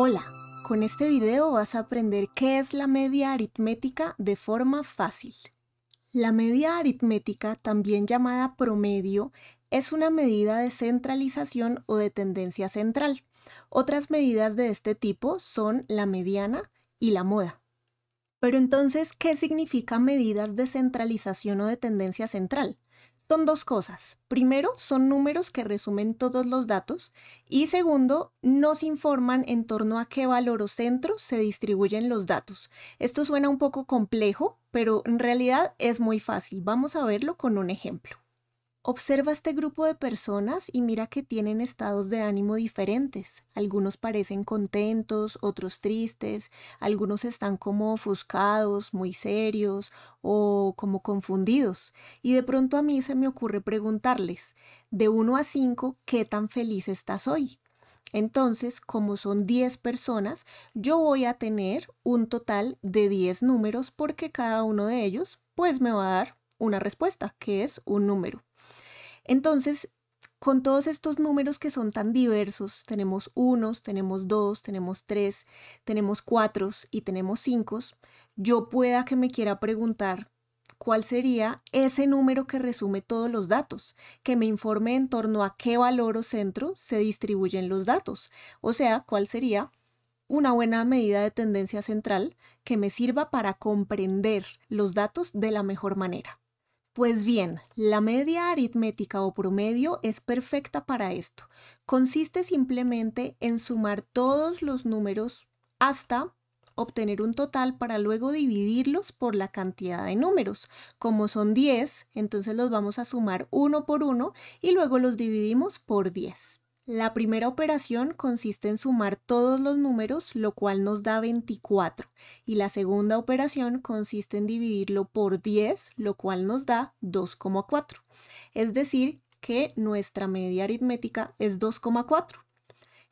Hola, con este video vas a aprender qué es la media aritmética de forma fácil. La media aritmética, también llamada promedio, es una medida de centralización o de tendencia central. Otras medidas de este tipo son la mediana y la moda. Pero entonces, ¿qué significa medidas de centralización o de tendencia central? son dos cosas. Primero, son números que resumen todos los datos y segundo, nos informan en torno a qué valor o centro se distribuyen los datos. Esto suena un poco complejo, pero en realidad es muy fácil. Vamos a verlo con un ejemplo. Observa este grupo de personas y mira que tienen estados de ánimo diferentes. Algunos parecen contentos, otros tristes, algunos están como ofuscados, muy serios o como confundidos. Y de pronto a mí se me ocurre preguntarles, de 1 a 5, ¿qué tan feliz estás hoy? Entonces, como son 10 personas, yo voy a tener un total de 10 números porque cada uno de ellos pues me va a dar una respuesta, que es un número. Entonces, con todos estos números que son tan diversos, tenemos unos, tenemos dos, tenemos tres, tenemos cuatro y tenemos cinco, yo pueda que me quiera preguntar cuál sería ese número que resume todos los datos, que me informe en torno a qué valor o centro se distribuyen los datos, o sea, cuál sería una buena medida de tendencia central que me sirva para comprender los datos de la mejor manera. Pues bien, la media aritmética o promedio es perfecta para esto. Consiste simplemente en sumar todos los números hasta obtener un total para luego dividirlos por la cantidad de números. Como son 10, entonces los vamos a sumar uno por uno y luego los dividimos por 10. La primera operación consiste en sumar todos los números, lo cual nos da 24, y la segunda operación consiste en dividirlo por 10, lo cual nos da 2,4. Es decir, que nuestra media aritmética es 2,4.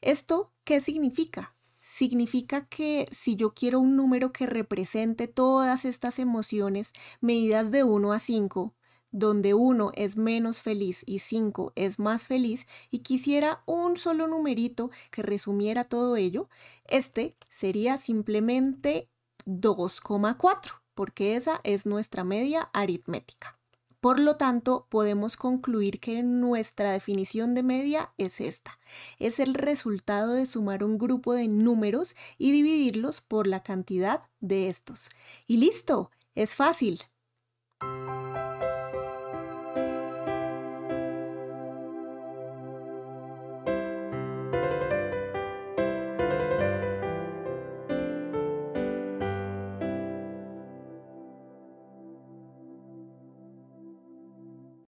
¿Esto qué significa? significa que si yo quiero un número que represente todas estas emociones medidas de 1 a 5, donde 1 es menos feliz y 5 es más feliz, y quisiera un solo numerito que resumiera todo ello, este sería simplemente 2,4, porque esa es nuestra media aritmética. Por lo tanto, podemos concluir que nuestra definición de media es esta. Es el resultado de sumar un grupo de números y dividirlos por la cantidad de estos. Y listo, es fácil.